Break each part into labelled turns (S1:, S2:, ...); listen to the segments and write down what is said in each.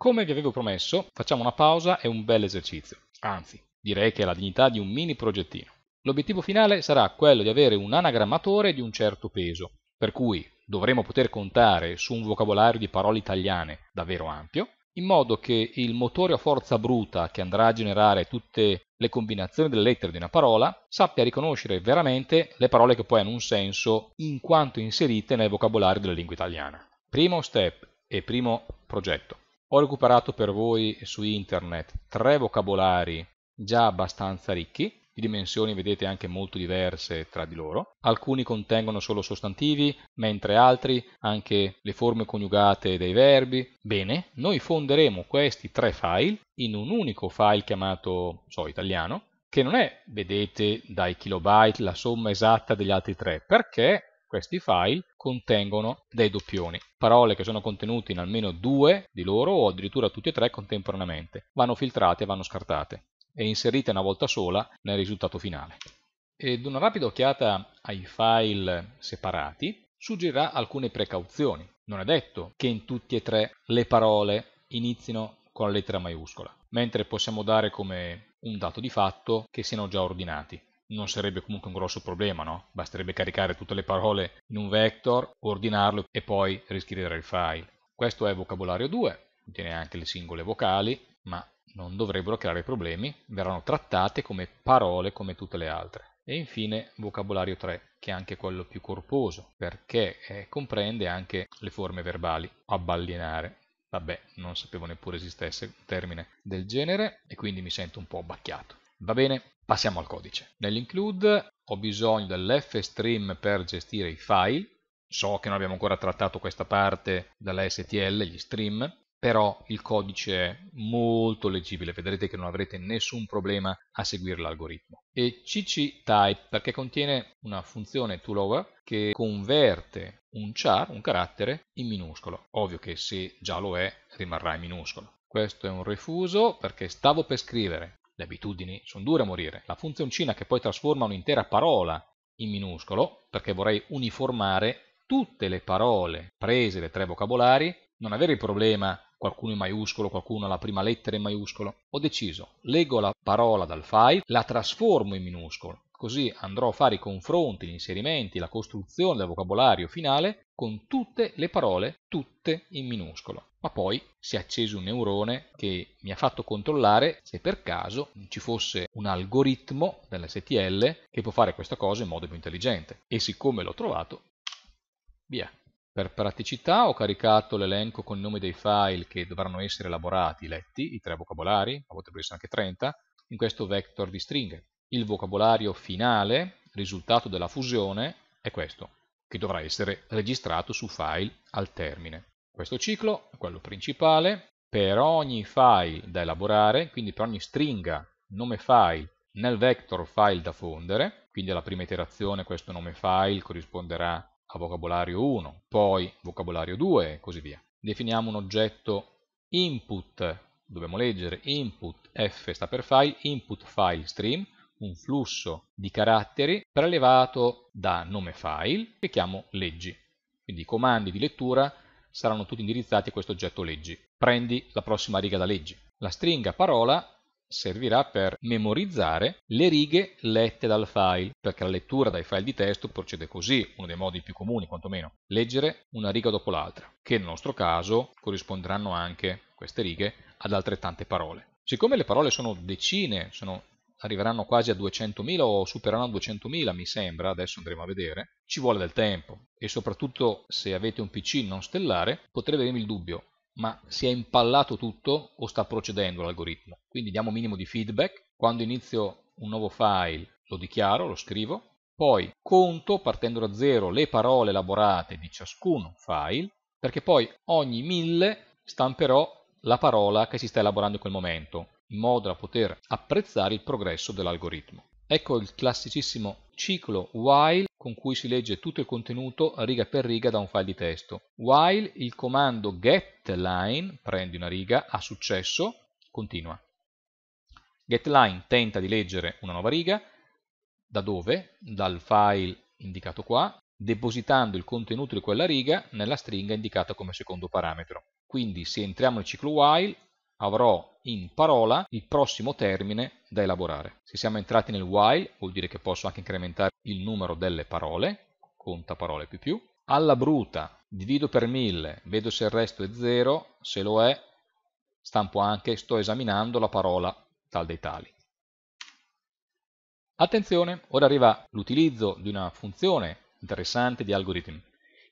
S1: Come vi avevo promesso, facciamo una pausa e un bel esercizio. Anzi, direi che ha la dignità di un mini progettino. L'obiettivo finale sarà quello di avere un anagrammatore di un certo peso, per cui dovremo poter contare su un vocabolario di parole italiane davvero ampio, in modo che il motore a forza bruta che andrà a generare tutte le combinazioni delle lettere di una parola sappia riconoscere veramente le parole che poi hanno un senso in quanto inserite nel vocabolario della lingua italiana. Primo step e primo progetto. Ho recuperato per voi su internet tre vocabolari già abbastanza ricchi, di dimensioni vedete anche molto diverse tra di loro. Alcuni contengono solo sostantivi, mentre altri anche le forme coniugate dei verbi. Bene, noi fonderemo questi tre file in un unico file chiamato, so, italiano, che non è, vedete, dai kilobyte la somma esatta degli altri tre, perché questi file contengono dei doppioni. Parole che sono contenute in almeno due di loro o addirittura tutte e tre contemporaneamente. Vanno filtrate e vanno scartate e inserite una volta sola nel risultato finale. Ed una rapida occhiata ai file separati suggerirà alcune precauzioni. Non è detto che in tutti e tre le parole inizino con la lettera maiuscola, mentre possiamo dare come un dato di fatto che siano già ordinati non sarebbe comunque un grosso problema, no? Basterebbe caricare tutte le parole in un vector, ordinarlo e poi riscrivere il file. Questo è vocabolario 2, contiene anche le singole vocali, ma non dovrebbero creare problemi, verranno trattate come parole come tutte le altre. E infine vocabolario 3, che è anche quello più corposo, perché eh, comprende anche le forme verbali, abballinare. Vabbè, non sapevo neppure esistesse un termine del genere e quindi mi sento un po' abbacchiato. Va bene? Passiamo al codice. Nell'include ho bisogno dell'fstream per gestire i file. So che non abbiamo ancora trattato questa parte dalla STL, gli stream, però il codice è molto leggibile, vedrete che non avrete nessun problema a seguire l'algoritmo. E cctype perché contiene una funzione toLower che converte un char, un carattere, in minuscolo. Ovvio che se già lo è rimarrà in minuscolo. Questo è un refuso perché stavo per scrivere le abitudini sono dure a morire. La funzioncina che poi trasforma un'intera parola in minuscolo, perché vorrei uniformare tutte le parole prese dai tre vocabolari, non avere il problema qualcuno in maiuscolo, qualcuno alla prima lettera in maiuscolo. Ho deciso, leggo la parola dal file, la trasformo in minuscolo, così andrò a fare i confronti, gli inserimenti, la costruzione del vocabolario finale con tutte le parole, tutte in minuscolo ma poi si è acceso un neurone che mi ha fatto controllare se per caso ci fosse un algoritmo dell'STL che può fare questa cosa in modo più intelligente. E siccome l'ho trovato, via. Per praticità ho caricato l'elenco con i nomi dei file che dovranno essere elaborati, letti, i tre vocabolari, ma potrebbero essere anche 30, in questo vector di stringhe. Il vocabolario finale, risultato della fusione, è questo, che dovrà essere registrato su file al termine. Questo ciclo quello principale, per ogni file da elaborare, quindi per ogni stringa nome file nel vector file da fondere, quindi alla prima iterazione questo nome file corrisponderà a vocabolario 1, poi vocabolario 2 e così via. Definiamo un oggetto input, dobbiamo leggere input f sta per file, input file stream, un flusso di caratteri prelevato da nome file che chiamo leggi. Quindi i comandi di lettura saranno tutti indirizzati a questo oggetto leggi. Prendi la prossima riga da leggi. La stringa parola servirà per memorizzare le righe lette dal file, perché la lettura dai file di testo procede così, uno dei modi più comuni quantomeno, leggere una riga dopo l'altra, che nel nostro caso corrisponderanno anche queste righe ad altrettante parole. Siccome le parole sono decine, sono arriveranno quasi a 200.000 o superano 200.000 mi sembra, adesso andremo a vedere, ci vuole del tempo e soprattutto se avete un PC non stellare potrebbe avere il dubbio ma si è impallato tutto o sta procedendo l'algoritmo? Quindi diamo un minimo di feedback, quando inizio un nuovo file lo dichiaro, lo scrivo, poi conto partendo da zero le parole elaborate di ciascun file, perché poi ogni mille stamperò la parola che si sta elaborando in quel momento in modo da poter apprezzare il progresso dell'algoritmo. Ecco il classicissimo ciclo while con cui si legge tutto il contenuto riga per riga da un file di testo. While il comando getLine, prendi una riga, ha successo, continua. GetLine tenta di leggere una nuova riga, da dove? Dal file indicato qua, depositando il contenuto di quella riga nella stringa indicata come secondo parametro. Quindi se entriamo nel ciclo while, avrò in parola il prossimo termine da elaborare. Se siamo entrati nel while, vuol dire che posso anche incrementare il numero delle parole, conta parole più più. Alla bruta, divido per 1000, vedo se il resto è 0, se lo è, stampo anche, sto esaminando la parola tal dei tali. Attenzione, ora arriva l'utilizzo di una funzione interessante di algoritmi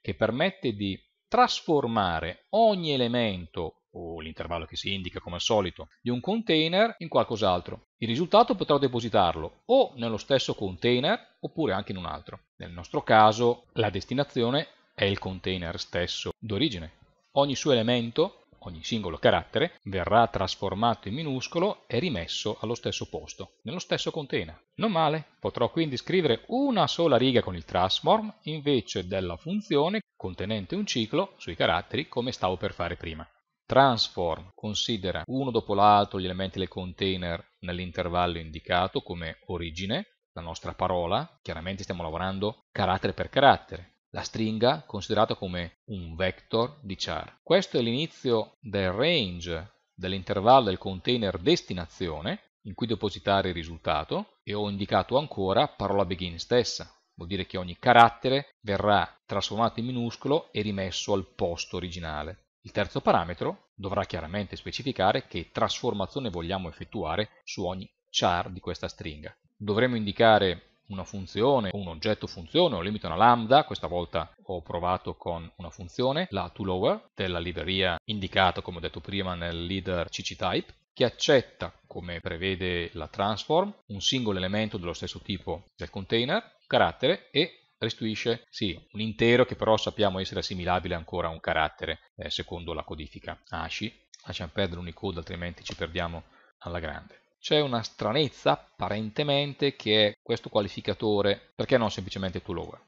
S1: che permette di trasformare ogni elemento o l'intervallo che si indica come al solito, di un container in qualcos'altro. Il risultato potrò depositarlo o nello stesso container oppure anche in un altro. Nel nostro caso la destinazione è il container stesso d'origine. Ogni suo elemento, ogni singolo carattere, verrà trasformato in minuscolo e rimesso allo stesso posto, nello stesso container. Non male, potrò quindi scrivere una sola riga con il transform invece della funzione contenente un ciclo sui caratteri come stavo per fare prima. Transform considera uno dopo l'altro gli elementi del container nell'intervallo indicato come origine, la nostra parola, chiaramente stiamo lavorando carattere per carattere, la stringa considerata come un vector di char. Questo è l'inizio del range dell'intervallo del container destinazione in cui depositare il risultato e ho indicato ancora parola begin stessa. Vuol dire che ogni carattere verrà trasformato in minuscolo e rimesso al posto originale. Il terzo parametro dovrà chiaramente specificare che trasformazione vogliamo effettuare su ogni char di questa stringa. Dovremo indicare una funzione, un oggetto funzione, o limite una lambda, questa volta ho provato con una funzione, la toLower, della libreria indicata come ho detto prima nel leader cctype, che accetta, come prevede la transform, un singolo elemento dello stesso tipo del container, carattere e restituisce sì, un intero che però sappiamo essere assimilabile ancora a un carattere eh, secondo la codifica ASCII. Lasciamo perdere l'unicode altrimenti ci perdiamo alla grande. C'è una stranezza apparentemente che è questo qualificatore, perché non semplicemente toLower?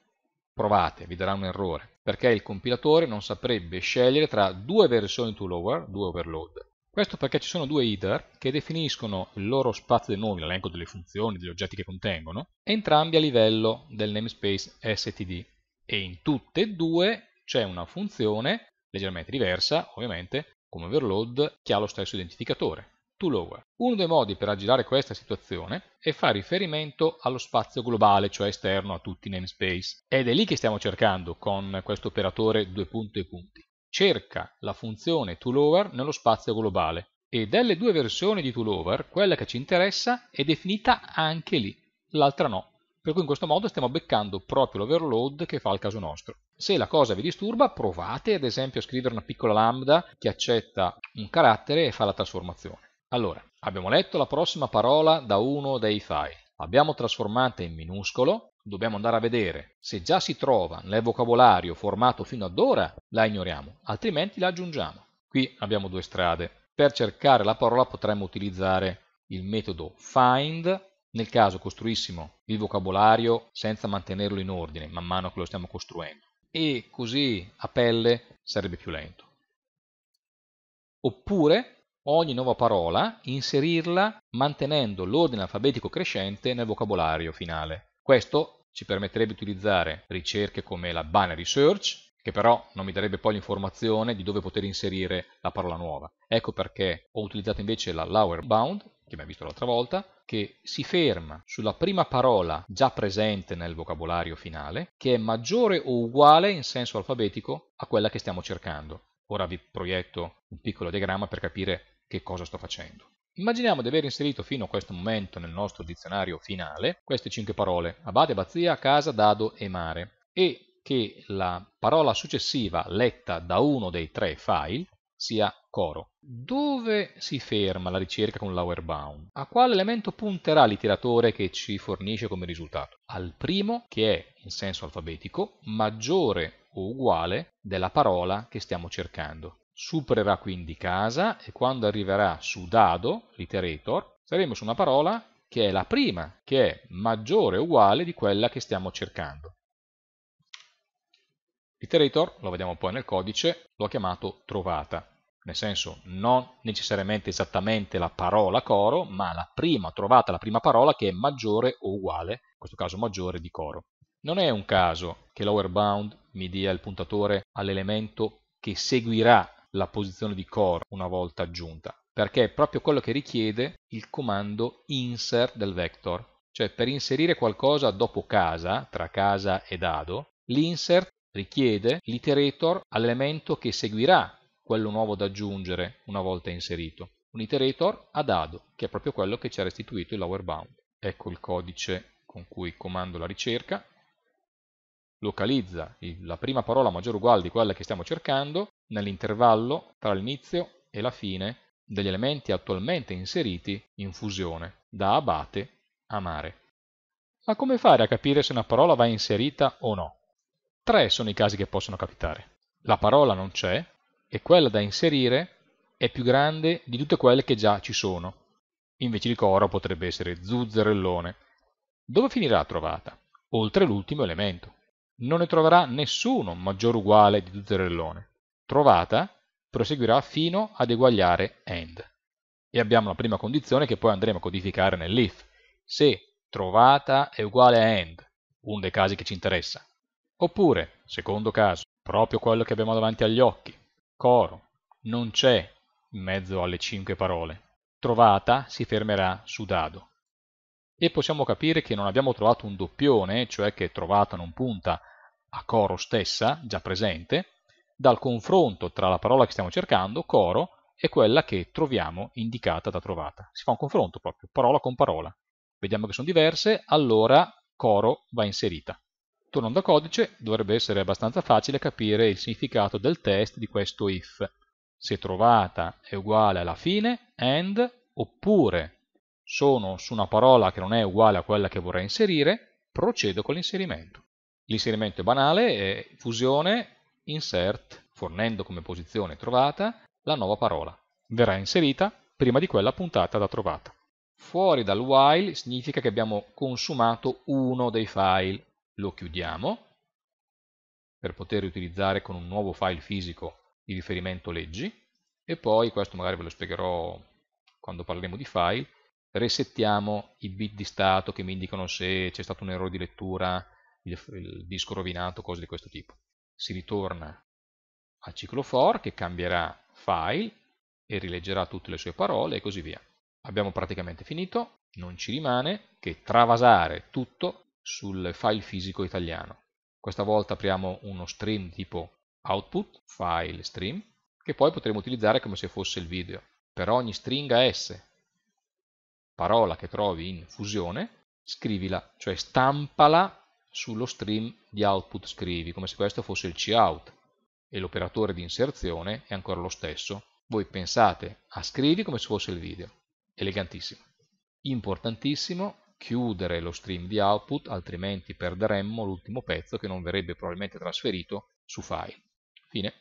S1: Provate, vi darà un errore, perché il compilatore non saprebbe scegliere tra due versioni toLower, due overload, questo perché ci sono due header che definiscono il loro spazio dei nomi, l'elenco delle funzioni, degli oggetti che contengono, entrambi a livello del namespace std. E in tutte e due c'è una funzione leggermente diversa, ovviamente, come overload, che ha lo stesso identificatore, toLower. Uno dei modi per aggirare questa situazione è fare riferimento allo spazio globale, cioè esterno a tutti i namespace. Ed è lì che stiamo cercando con questo operatore due punti e punti cerca la funzione toLower nello spazio globale e delle due versioni di toLower quella che ci interessa è definita anche lì, l'altra no. Per cui in questo modo stiamo beccando proprio l'overload che fa il caso nostro. Se la cosa vi disturba, provate ad esempio a scrivere una piccola lambda che accetta un carattere e fa la trasformazione. Allora, abbiamo letto la prossima parola da uno dei file. L'abbiamo trasformata in minuscolo, dobbiamo andare a vedere. Se già si trova nel vocabolario formato fino ad ora, la ignoriamo, altrimenti la aggiungiamo. Qui abbiamo due strade. Per cercare la parola potremmo utilizzare il metodo find, nel caso costruissimo il vocabolario senza mantenerlo in ordine, man mano che lo stiamo costruendo. E così a pelle sarebbe più lento. Oppure ogni nuova parola inserirla mantenendo l'ordine alfabetico crescente nel vocabolario finale. Questo ci permetterebbe di utilizzare ricerche come la binary search, che però non mi darebbe poi l'informazione di dove poter inserire la parola nuova. Ecco perché ho utilizzato invece la lower bound, che abbiamo visto l'altra volta, che si ferma sulla prima parola già presente nel vocabolario finale, che è maggiore o uguale in senso alfabetico a quella che stiamo cercando. Ora vi proietto un piccolo diagramma per capire che cosa sto facendo. Immaginiamo di aver inserito fino a questo momento nel nostro dizionario finale queste cinque parole, abate, abbazia, casa, dado e mare, e che la parola successiva letta da uno dei tre file sia coro. Dove si ferma la ricerca con l'Auerbaum? A quale elemento punterà l'iteratore che ci fornisce come risultato? Al primo, che è in senso alfabetico maggiore o uguale della parola che stiamo cercando. Supererà quindi casa e quando arriverà su dado, l'iterator, saremo su una parola che è la prima, che è maggiore o uguale di quella che stiamo cercando. L'iterator, lo vediamo poi nel codice, l'ho chiamato trovata, nel senso non necessariamente esattamente la parola coro, ma la prima trovata, la prima parola che è maggiore o uguale, in questo caso maggiore di coro. Non è un caso che lower bound mi dia il puntatore all'elemento che seguirà la posizione di core una volta aggiunta, perché è proprio quello che richiede il comando insert del vector, cioè per inserire qualcosa dopo casa, tra casa e dado, l'insert richiede l'iterator all'elemento che seguirà quello nuovo da aggiungere una volta inserito, un iterator a dado, che è proprio quello che ci ha restituito il lower bound. Ecco il codice con cui comando la ricerca, localizza la prima parola maggiore o uguale di quella che stiamo cercando nell'intervallo tra l'inizio e la fine degli elementi attualmente inseriti in fusione, da abate a mare. Ma come fare a capire se una parola va inserita o no? Tre sono i casi che possono capitare. La parola non c'è e quella da inserire è più grande di tutte quelle che già ci sono. Invece di coro potrebbe essere zuzzerellone. Dove finirà trovata? Oltre l'ultimo elemento non ne troverà nessuno maggior uguale di Tuzzerellone. Trovata, proseguirà fino ad eguagliare end. E abbiamo la prima condizione che poi andremo a codificare nell'if. Se trovata è uguale a end, uno dei casi che ci interessa. Oppure, secondo caso, proprio quello che abbiamo davanti agli occhi, coro, non c'è in mezzo alle cinque parole. Trovata si fermerà su dado e possiamo capire che non abbiamo trovato un doppione, cioè che trovata non punta a coro stessa, già presente, dal confronto tra la parola che stiamo cercando, coro, e quella che troviamo indicata da trovata. Si fa un confronto proprio, parola con parola. Vediamo che sono diverse, allora coro va inserita. Tornando a codice, dovrebbe essere abbastanza facile capire il significato del test di questo if. Se trovata è uguale alla fine, and, oppure sono su una parola che non è uguale a quella che vorrei inserire, procedo con l'inserimento. L'inserimento è banale, è fusione, insert, fornendo come posizione trovata la nuova parola. Verrà inserita prima di quella puntata da trovata. Fuori dal while significa che abbiamo consumato uno dei file. Lo chiudiamo per poter riutilizzare con un nuovo file fisico di riferimento leggi e poi, questo magari ve lo spiegherò quando parleremo di file, resettiamo i bit di stato che mi indicano se c'è stato un errore di lettura, il, il disco rovinato, cose di questo tipo. Si ritorna al ciclo for che cambierà file e rileggerà tutte le sue parole e così via. Abbiamo praticamente finito, non ci rimane che travasare tutto sul file fisico italiano. Questa volta apriamo uno stream tipo output, file stream, che poi potremo utilizzare come se fosse il video. Per ogni stringa S parola che trovi in fusione, scrivila, cioè stampala sullo stream di output scrivi, come se questo fosse il cout e l'operatore di inserzione è ancora lo stesso. Voi pensate a scrivi come se fosse il video, elegantissimo. Importantissimo chiudere lo stream di output, altrimenti perderemmo l'ultimo pezzo che non verrebbe probabilmente trasferito su file. Fine.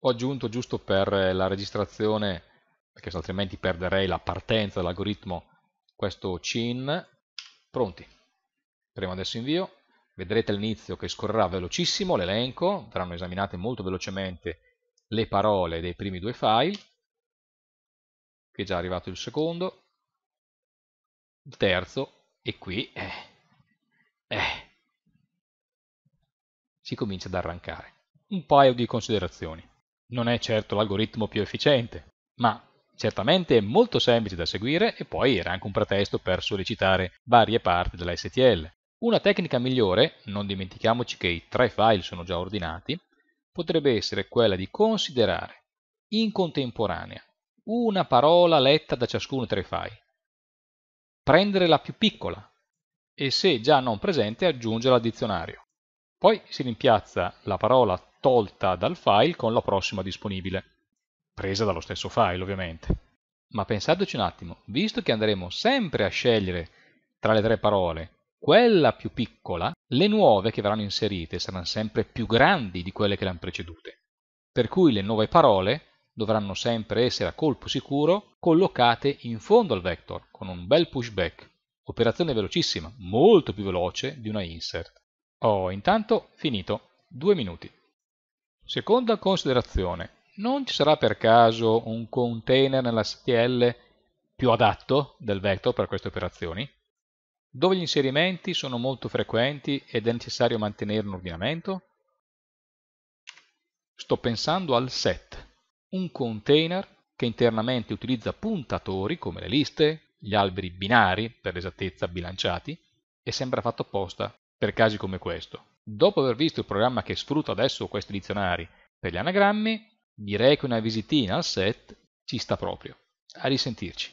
S1: Ho aggiunto giusto per la registrazione, perché altrimenti perderei la partenza dell'algoritmo, questo cin pronti. Premo adesso invio, vedrete all'inizio che scorrerà velocissimo l'elenco, verranno esaminate molto velocemente le parole dei primi due file, qui è già arrivato il secondo, il terzo e qui eh, eh, si comincia ad arrancare. Un paio di considerazioni. Non è certo l'algoritmo più efficiente, ma Certamente è molto semplice da seguire e poi era anche un pretesto per sollecitare varie parti della STL. Una tecnica migliore, non dimentichiamoci che i tre file sono già ordinati, potrebbe essere quella di considerare in contemporanea una parola letta da ciascuno dei tre file, prendere la più piccola e se già non presente aggiungerla al dizionario. Poi si rimpiazza la parola tolta dal file con la prossima disponibile presa dallo stesso file ovviamente. Ma pensateci un attimo, visto che andremo sempre a scegliere tra le tre parole quella più piccola, le nuove che verranno inserite saranno sempre più grandi di quelle che le hanno precedute. Per cui le nuove parole dovranno sempre essere a colpo sicuro collocate in fondo al vector con un bel pushback, operazione velocissima, molto più veloce di una insert. Ho oh, intanto finito, due minuti. Seconda considerazione, non ci sarà per caso un container nella nell'STL più adatto del vector per queste operazioni? Dove gli inserimenti sono molto frequenti ed è necessario mantenere un ordinamento? Sto pensando al set, un container che internamente utilizza puntatori come le liste, gli alberi binari, per l'esattezza bilanciati, e sembra fatto apposta per casi come questo. Dopo aver visto il programma che sfrutta adesso questi dizionari per gli anagrammi, Direi che una visitina al set ci sta proprio. A risentirci.